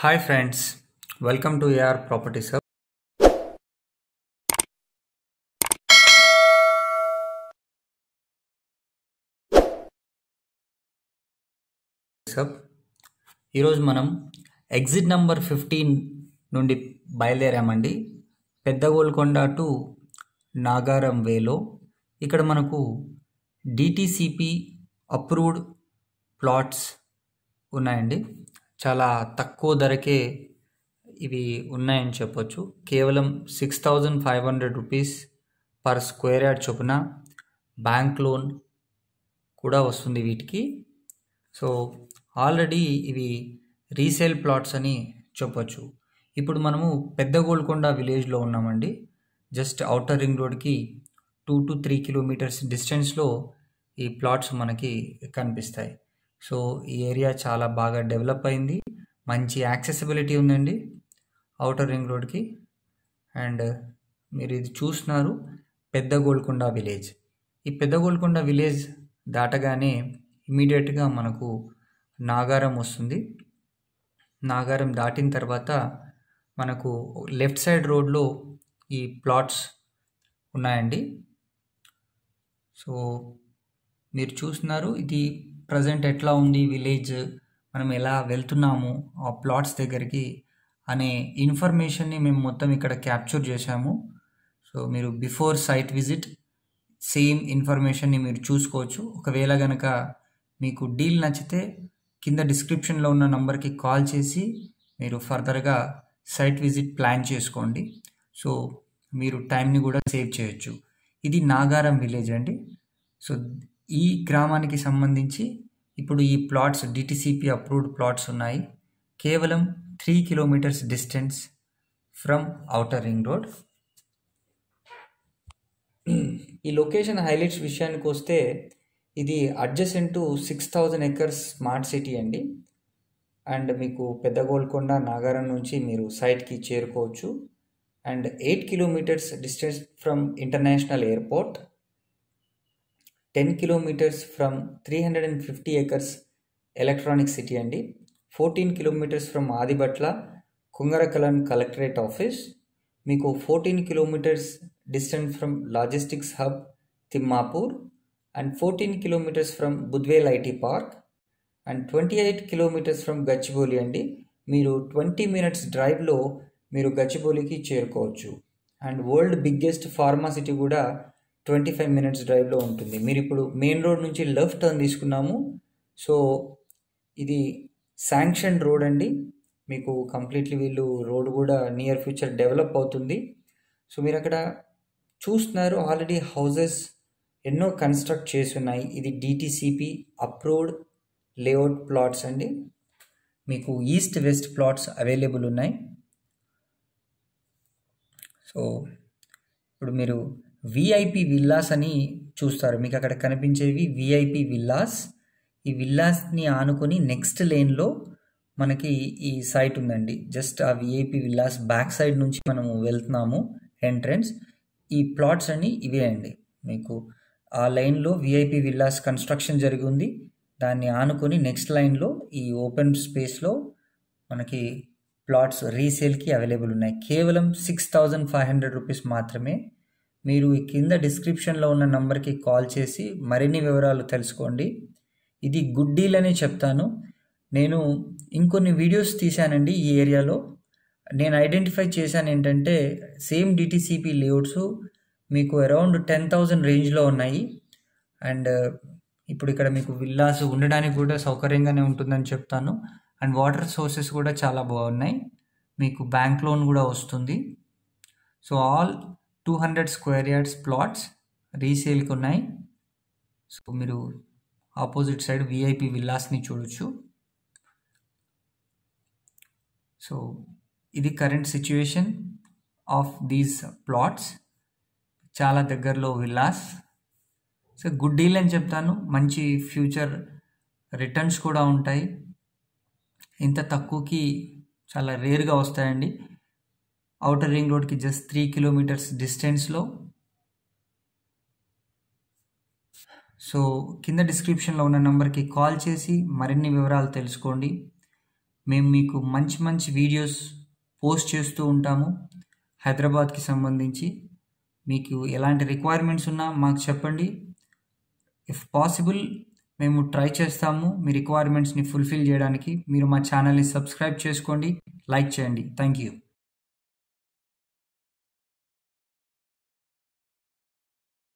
hi friends welcome to AR properties hub ఈరోజు మనం exit number fifteen నుండి బయలుదేరామండి పెద్ద గోల్కొండ టు నాగారం వేలో ఇక్కడ మనకు డిటీసీపీ అప్రూవ్డ్ ప్లాట్స్ ఉన్నాయండి చాలా తక్కువ ధరకే ఇవి ఉన్నాయని చెప్పొచ్చు కేవలం six thousand five hundred rupees per square yard చొప్పున బ్యాంక్ లోన్ కూడా వస్తుంది వీటికి సో ఆల్రెడీ ఇవి రీసేల్ ప్లాట్స్ అని చెప్పొచ్చు ఇప్పుడు మనము పెద్ద గోల్కొండ విలేజ్లో ఉన్నామండి జస్ట్ అవుటర్ రింగ్ రోడ్కి టూ టు త్రీ కిలోమీటర్స్ డిస్టెన్స్లో ఈ ప్లాట్స్ మనకి కనిపిస్తాయి సో ఈ ఏరియా చాలా బాగా డెవలప్ అయింది మంచి యాక్సెసిబిలిటీ ఉందండి అవుటర్ రింగ్ రోడ్కి అండ్ మీరు ఇది చూస్తున్నారు పెద్ద గోల్కొండ విలేజ్ ఈ పెద్ద గోల్కొండ విలేజ్ దాటగానే ఇమీడియట్గా మనకు నాగారం వస్తుంది నాగారం దాటిన తర్వాత మనకు లెఫ్ట్ సైడ్ రోడ్లో ఈ ప్లాట్స్ ఉన్నాయండి సో మీరు చూస్తున్నారు ఇది ప్రజెంట్ ఎట్లా ఉంది విలేజ్ మనం ఎలా వెళ్తున్నాము ఆ ప్లాట్స్ దగ్గరికి అనే ఇన్ఫర్మేషన్ని మేము మొత్తం ఇక్కడ క్యాప్చర్ చేశాము సో మీరు బిఫోర్ సైట్ విజిట్ సేమ్ ఇన్ఫర్మేషన్ని మీరు చూసుకోవచ్చు ఒకవేళ కనుక మీకు డీల్ నచ్చితే కింద డిస్క్రిప్షన్లో ఉన్న నంబర్కి కాల్ చేసి మీరు ఫర్దర్గా సైట్ విజిట్ ప్లాన్ చేసుకోండి సో మీరు టైంని కూడా సేవ్ చేయొచ్చు ఇది నాగారం విలేజ్ అండి సో ఈ గ్రామానికి సంబంధించి ఇప్పుడు ఈ ప్లాట్స్ డిటిసిపి అప్రూవ్డ్ ప్లాట్స్ ఉన్నాయి కేవలం three kilometres distance from outer ring road ఈ లొకేషన్ హైలైట్స్ విషయానికి వస్తే ఇది adjacent to six thousand acres smart city అండి అండ్ మీకు పెద్ద గోల్కొండ నాగారం నుంచి మీరు సైట్కి చేరుకోవచ్చు and eight kilometres distance from international airport ten kilometres from three hundred and fifty acres electronic city అండి fourteen kilometres from Adibatla Kongarakalan collectorate office మీకు fourteen kilometres distance from logistics hub Thimmapur and fourteen kilometres from Budvel IT park and twenty eight kilometres from Gachibowli అండి మీరు twenty minutes డ్రైవ్లో మీరు గచ్చిబౌలికి చేరుకోవచ్చు and world biggest pharma city కూడా twenty five minutes డ్రైవ్లో ఉంటుంది మీరు ఇప్పుడు మెయిన్ రోడ్ నుంచి లెఫ్ట్ టర్న్ తీసుకున్నాము సో ఇది శాంక్షన్ రోడ్ అండి మీకు కంప్లీట్లీ వీళ్ళు రోడ్ కూడా నియర్ ఫ్యూచర్ డెవలప్ అవుతుంది సో మీరు అక్కడ చూస్తున్నారు ఆల్రెడీ హౌజెస్ ఎన్నో కన్స్ట్రక్ట్ ఉన్నాయి ఇది డిటిసిపి అప్రూవ్డ్ లేఅవుట్ ప్లాట్స్ అండి మీకు ఈస్ట్ వెస్ట్ ప్లాట్స్ అవైలబుల్ ఉన్నాయి సో ఇప్పుడు మీరు విఐపి విల్లాస్ అని చూస్తారు మీకు అక్కడ కనిపించేవి విఐపి విల్లాస్ ఈ విల్లాస్ని ఆనుకొని నెక్స్ట్ లేన్లో మనకి ఈ సైట్ ఉందండి జస్ట్ ఆ విఐపి విల్లాస్ బ్యాక్ సైడ్ నుంచి మనము వెళ్తున్నాము ఎంట్రన్స్ ఈ ప్లాట్స్ అన్నీ ఇవే అండి మీకు ఆ లైన్లో విఐపి విల్లాస్ కన్స్ట్రక్షన్ జరిగి ఉంది దాన్ని ఆనుకొని నెక్స్ట్ లైన్లో ఈ ఓపెన్ స్పేస్లో మనకి ప్లాట్స్ రీసేల్కి అవైలబుల్ ఉన్నాయి కేవలం six thousand five hundred rupees మాత్రమే మీరు ఈ కింద డిస్క్రిప్షన్లో ఉన్న నంబర్కి కాల్ చేసి మరిన్ని వివరాలు తెలుసుకోండి ఇది గుడ్ డీల్ అని చెప్తాను నేను ఇంకొన్ని వీడియోస్ తీశానండి ఈ ఏరియాలో నేను ఐడెంటిఫై చేశాను ఏంటంటే సేమ్ డిటీసీపీ లేఅవుట్స్ మీకు అరౌండ్ టెన్ థౌజండ్ రేంజ్లో ఉన్నాయి అండ్ ఇప్పుడు ఇక్కడ మీకు విల్లాస్ ఉండడానికి కూడా సౌకర్యంగానే ఉంటుందని చెప్తాను అండ్ వాటర్ సోర్సెస్ కూడా చాలా బాగున్నాయి మీకు బ్యాంక్ లోన్ కూడా వస్తుంది so all two hundred square yards plots రీసేల్కి ఉన్నాయి సో మీరు ఆపోజిట్ సైడ్ విఐపి విల్లాస్ని చూడొచ్చు సో ఇది current situation of these plots చాలా దగ్గరలో విల్లాస్ సో గుడ్ డీల్ అని చెప్తాను మంచి ఫ్యూచర్ రిటర్న్స్ కూడా ఉంటాయి ఇంత తక్కువకి చాలా రేర్గా వస్తాయండి అవుటర్ రింగ్ రోడ్కి జస్ట్ త్రీ కిలోమీటర్స్ డిస్టెన్స్లో సో కింద డిస్క్రిప్షన్లో ఉన్న నెంబర్కి కాల్ చేసి మరిన్ని వివరాలు తెలుసుకోండి మేము మీకు మంచి మంచి వీడియోస్ పోస్ట్ చేస్తూ ఉంటాము హైదరాబాద్కి సంబంధించి మీకు ఎలాంటి రిక్వైర్మెంట్స్ ఉన్నా మాకు చెప్పండి ఇఫ్ పాసిబుల్ మేము ట్రై చేస్తాము మీ రిక్వైర్మెంట్స్ని ఫుల్ఫిల్ చేయడానికి మీరు మా ఛానల్ని సబ్స్క్రైబ్ చేసుకోండి లైక్ చేయండి థ్యాంక్ యూ